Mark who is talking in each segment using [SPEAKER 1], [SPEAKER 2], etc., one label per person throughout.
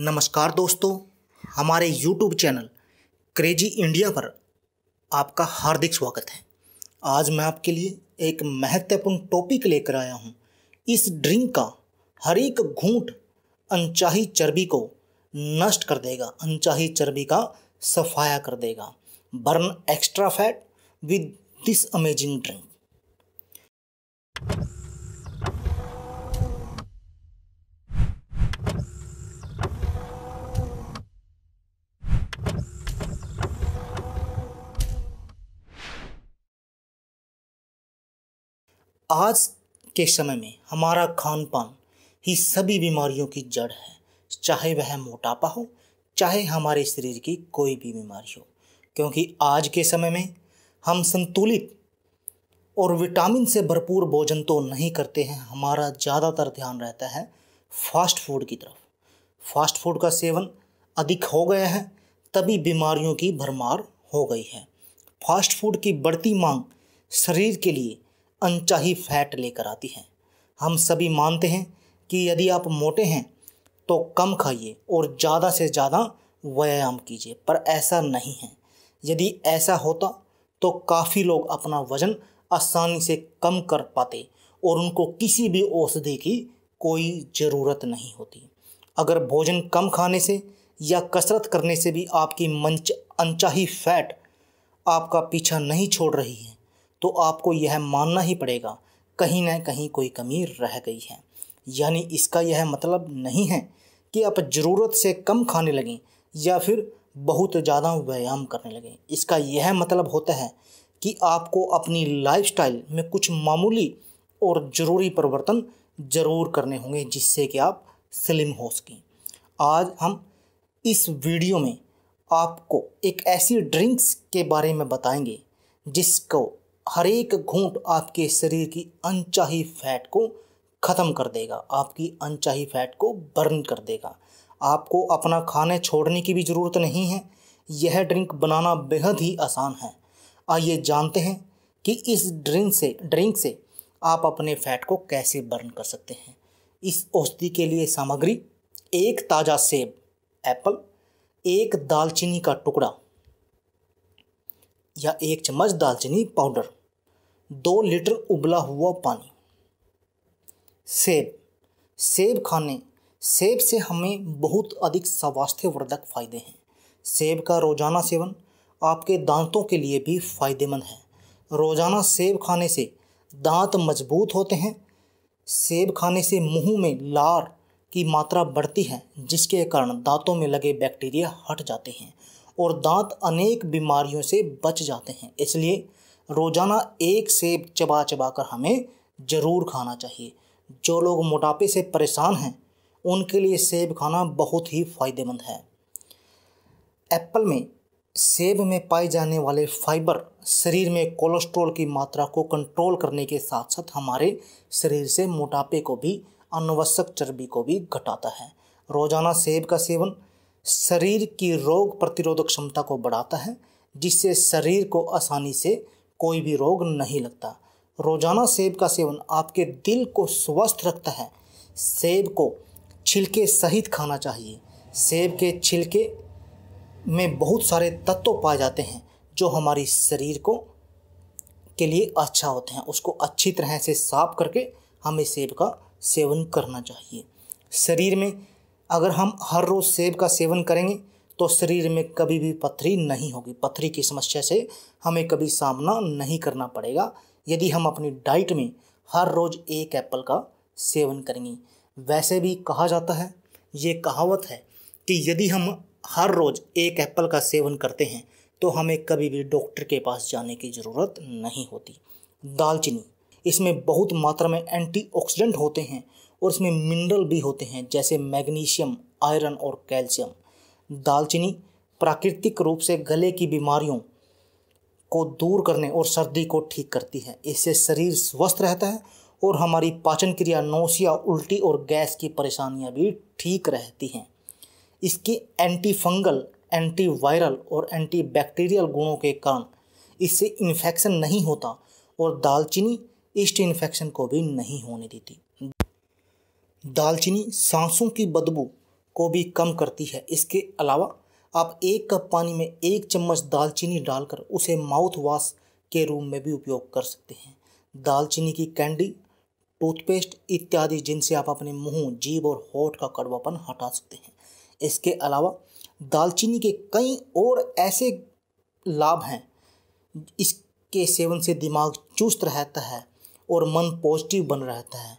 [SPEAKER 1] नमस्कार दोस्तों हमारे YouTube चैनल क्रेजी इंडिया पर आपका हार्दिक स्वागत है आज मैं आपके लिए एक महत्वपूर्ण टॉपिक लेकर आया हूँ इस ड्रिंक का हर एक घूंट अनचाही चर्बी को नष्ट कर देगा अनचाही चर्बी का सफाया कर देगा burn extra fat with this amazing drink आज के समय में हमारा खान पान ही सभी बीमारियों की जड़ है चाहे वह मोटापा हो चाहे हमारे शरीर की कोई भी बीमारी हो क्योंकि आज के समय में हम संतुलित और विटामिन से भरपूर भोजन तो नहीं करते हैं हमारा ज़्यादातर ध्यान रहता है फास्ट फूड की तरफ फास्ट फूड का सेवन अधिक हो गया है तभी बीमारियों की भरमार हो गई है फास्ट फूड की बढ़ती मांग शरीर के लिए अनचाही फैट लेकर आती हैं हम सभी मानते हैं कि यदि आप मोटे हैं तो कम खाइए और ज़्यादा से ज़्यादा व्यायाम कीजिए पर ऐसा नहीं है यदि ऐसा होता तो काफ़ी लोग अपना वज़न आसानी से कम कर पाते और उनको किसी भी औषधि की कोई ज़रूरत नहीं होती अगर भोजन कम खाने से या कसरत करने से भी आपकी मंच अनचाही फैट आपका पीछा नहीं छोड़ रही है तो आपको यह मानना ही पड़ेगा कहीं ना कहीं कोई कमी रह गई है यानी इसका यह मतलब नहीं है कि आप ज़रूरत से कम खाने लगें या फिर बहुत ज़्यादा व्यायाम करने लगें इसका यह मतलब होता है कि आपको अपनी लाइफस्टाइल में कुछ मामूली और ज़रूरी परिवर्तन ज़रूर करने होंगे जिससे कि आप स्लिम हो सकें आज हम इस वीडियो में आपको एक ऐसी ड्रिंक्स के बारे में बताएंगे जिसको हर एक घूंट आपके शरीर की अनचाही फैट को ख़त्म कर देगा आपकी अनचाही फैट को बर्न कर देगा आपको अपना खाने छोड़ने की भी ज़रूरत नहीं है यह ड्रिंक बनाना बेहद ही आसान है आइए जानते हैं कि इस ड्रिंक से ड्रिंक से आप अपने फैट को कैसे बर्न कर सकते हैं इस औषधि के लिए सामग्री एक ताज़ा सेब एप्पल एक दालचीनी का टुकड़ा या एक चम्मच दालचीनी पाउडर दो लीटर उबला हुआ पानी सेब सेब खाने सेब से हमें बहुत अधिक स्वास्थ्यवर्धक फायदे हैं सेब का रोज़ाना सेवन आपके दांतों के लिए भी फायदेमंद है रोज़ाना सेब खाने से दांत मजबूत होते हैं सेब खाने से मुंह में लार की मात्रा बढ़ती है जिसके कारण दांतों में लगे बैक्टीरिया हट जाते हैं और दांत अनेक बीमारियों से बच जाते हैं इसलिए रोज़ाना एक सेब चबा चबा कर हमें ज़रूर खाना चाहिए जो लोग मोटापे से परेशान हैं उनके लिए सेब खाना बहुत ही फ़ायदेमंद है एप्पल में सेब में पाए जाने वाले फाइबर शरीर में कोलेस्ट्रॉल की मात्रा को कंट्रोल करने के साथ साथ हमारे शरीर से मोटापे को भी अनावश्यक चर्बी को भी घटाता है रोज़ाना सेब का सेवन शरीर की रोग प्रतिरोधक क्षमता को बढ़ाता है जिससे शरीर को आसानी से कोई भी रोग नहीं लगता रोजाना सेब का सेवन आपके दिल को स्वस्थ रखता है सेब को छिलके सहित खाना चाहिए सेब के छिलके में बहुत सारे तत्व पाए जाते हैं जो हमारी शरीर को के लिए अच्छा होते हैं उसको अच्छी तरह से साफ करके हमें सेब का सेवन करना चाहिए शरीर में अगर हम हर रोज़ सेब का सेवन करेंगे तो शरीर में कभी भी पथरी नहीं होगी पथरी की समस्या से हमें कभी सामना नहीं करना पड़ेगा यदि हम अपनी डाइट में हर रोज़ एक एप्पल का सेवन करेंगे वैसे भी कहा जाता है ये कहावत है कि यदि हम हर रोज़ एक एप्पल का सेवन करते हैं तो हमें कभी भी डॉक्टर के पास जाने की ज़रूरत नहीं होती दालचीनी इसमें बहुत मात्रा में एंटीऑक्सीडेंट होते हैं और इसमें मिनरल भी होते हैं जैसे मैग्नीशियम आयरन और कैल्शियम दालचीनी प्राकृतिक रूप से गले की बीमारियों को दूर करने और सर्दी को ठीक करती है इससे शरीर स्वस्थ रहता है और हमारी पाचन क्रिया नौसिया उल्टी और गैस की परेशानियां भी ठीक रहती हैं इसके एंटी फंगल एंटी वायरल और एंटी बैक्टीरियल गुणों के कारण इससे इन्फेक्शन नहीं होता और दालचीनी ईस्ट इन्फेक्शन को भी नहीं होने देती दालचीनी सांसों की बदबू को भी कम करती है इसके अलावा आप एक कप पानी में एक चम्मच दालचीनी डालकर उसे माउथ वॉश के रूप में भी उपयोग कर सकते हैं दालचीनी की कैंडी टूथपेस्ट इत्यादि जिनसे आप अपने मुंह जीभ और होठ का कड़वापन हटा सकते हैं इसके अलावा दालचीनी के कई और ऐसे लाभ हैं इसके सेवन से दिमाग चुस्त रहता है और मन पॉजिटिव बन रहता है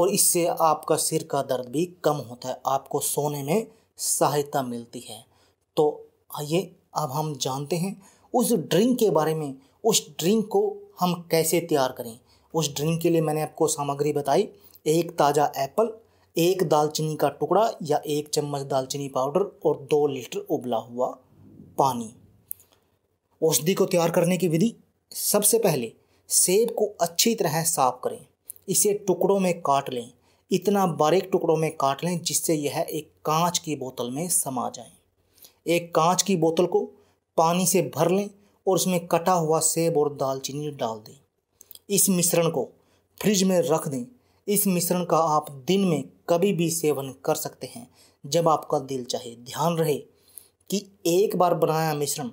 [SPEAKER 1] और इससे आपका सिर का दर्द भी कम होता है आपको सोने में सहायता मिलती है तो आइए अब हम जानते हैं उस ड्रिंक के बारे में उस ड्रिंक को हम कैसे तैयार करें उस ड्रिंक के लिए मैंने आपको सामग्री बताई एक ताज़ा एप्पल एक दालचीनी का टुकड़ा या एक चम्मच दालचीनी पाउडर और दो लीटर उबला हुआ पानी औषधि को तैयार करने की विधि सबसे पहले सेब को अच्छी तरह साफ करें इसे टुकड़ों में काट लें इतना बारीक टुकड़ों में काट लें जिससे यह एक कांच की बोतल में समा जाए एक कांच की बोतल को पानी से भर लें और उसमें कटा हुआ सेब और दालचीनी डाल दें इस मिश्रण को फ्रिज में रख दें इस मिश्रण का आप दिन में कभी भी सेवन कर सकते हैं जब आपका दिल चाहे ध्यान रहे कि एक बार बनाया मिश्रण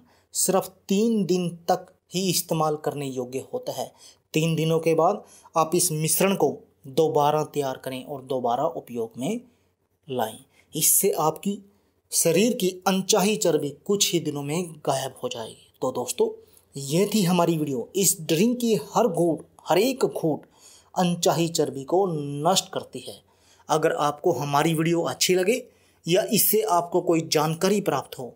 [SPEAKER 1] सिर्फ तीन दिन तक ही इस्तेमाल करने योग्य होता है तीन दिनों के बाद आप इस मिश्रण को दोबारा तैयार करें और दोबारा उपयोग में लाएं इससे आपकी शरीर की अनचाही चर्बी कुछ ही दिनों में गायब हो जाएगी तो दोस्तों ये थी हमारी वीडियो इस ड्रिंक की हर घूट हर एक घूट अनचाही चर्बी को नष्ट करती है अगर आपको हमारी वीडियो अच्छी लगे या इससे आपको कोई जानकारी प्राप्त हो